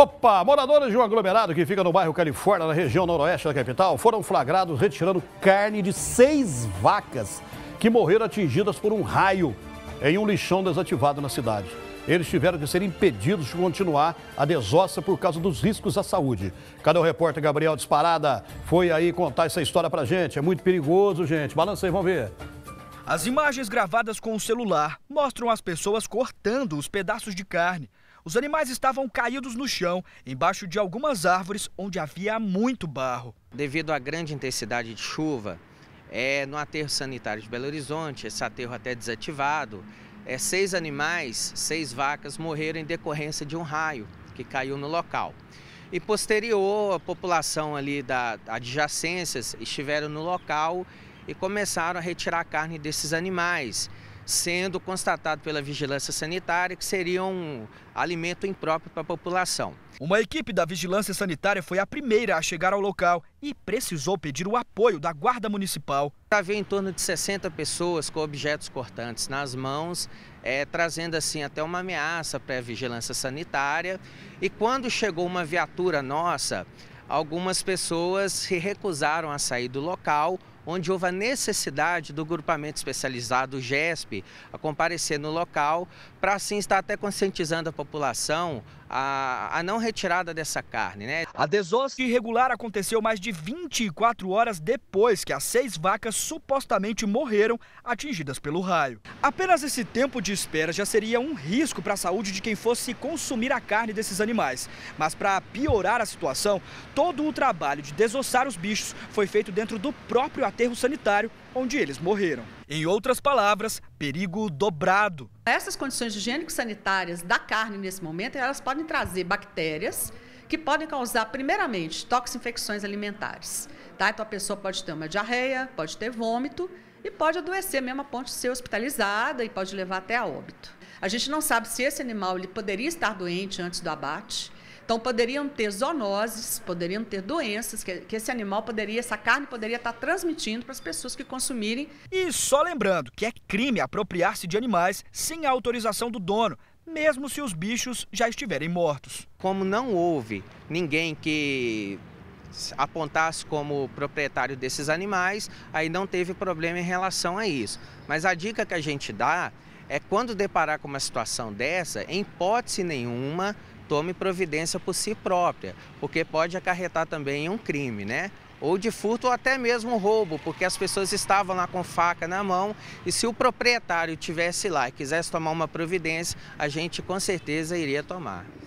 Opa, moradores de um aglomerado que fica no bairro Califórnia, na região noroeste da capital, foram flagrados retirando carne de seis vacas que morreram atingidas por um raio em um lixão desativado na cidade. Eles tiveram de ser impedidos de continuar a desossa por causa dos riscos à saúde. Cadê o repórter Gabriel Disparada? Foi aí contar essa história pra gente. É muito perigoso, gente. Balança aí, vamos ver. As imagens gravadas com o celular mostram as pessoas cortando os pedaços de carne os animais estavam caídos no chão, embaixo de algumas árvores onde havia muito barro. Devido à grande intensidade de chuva, é, no aterro sanitário de Belo Horizonte, esse aterro até é desativado, é, seis animais, seis vacas morreram em decorrência de um raio que caiu no local. E posterior, a população ali da adjacências estiveram no local e começaram a retirar a carne desses animais sendo constatado pela vigilância sanitária que seriam um alimento impróprio para a população. Uma equipe da vigilância sanitária foi a primeira a chegar ao local e precisou pedir o apoio da guarda municipal. Havia em torno de 60 pessoas com objetos cortantes nas mãos, é, trazendo assim até uma ameaça para a vigilância sanitária. E quando chegou uma viatura nossa, algumas pessoas se recusaram a sair do local onde houve a necessidade do grupamento especializado GESP a comparecer no local para assim estar até conscientizando a população a, a não retirada dessa carne. Né? A desossa irregular aconteceu mais de 24 horas depois que as seis vacas supostamente morreram atingidas pelo raio. Apenas esse tempo de espera já seria um risco para a saúde de quem fosse consumir a carne desses animais. Mas para piorar a situação, todo o trabalho de desossar os bichos foi feito dentro do próprio aterro sanitário, onde eles morreram. Em outras palavras, perigo dobrado. Essas condições higiênico-sanitárias da carne nesse momento, elas podem trazer bactérias que podem causar, primeiramente, toxinfecções alimentares. Tá? Então a pessoa pode ter uma diarreia, pode ter vômito e pode adoecer mesmo a ponto de ser hospitalizada e pode levar até a óbito. A gente não sabe se esse animal ele poderia estar doente antes do abate. Então poderiam ter zoonoses, poderiam ter doenças que, que esse animal poderia, essa carne poderia estar transmitindo para as pessoas que consumirem. E só lembrando que é crime apropriar-se de animais sem a autorização do dono, mesmo se os bichos já estiverem mortos. Como não houve ninguém que apontasse como proprietário desses animais, aí não teve problema em relação a isso. Mas a dica que a gente dá é quando deparar com uma situação dessa, em hipótese nenhuma, tome providência por si própria, porque pode acarretar também em um crime, né? Ou de furto ou até mesmo roubo, porque as pessoas estavam lá com faca na mão e se o proprietário tivesse lá e quisesse tomar uma providência, a gente com certeza iria tomar.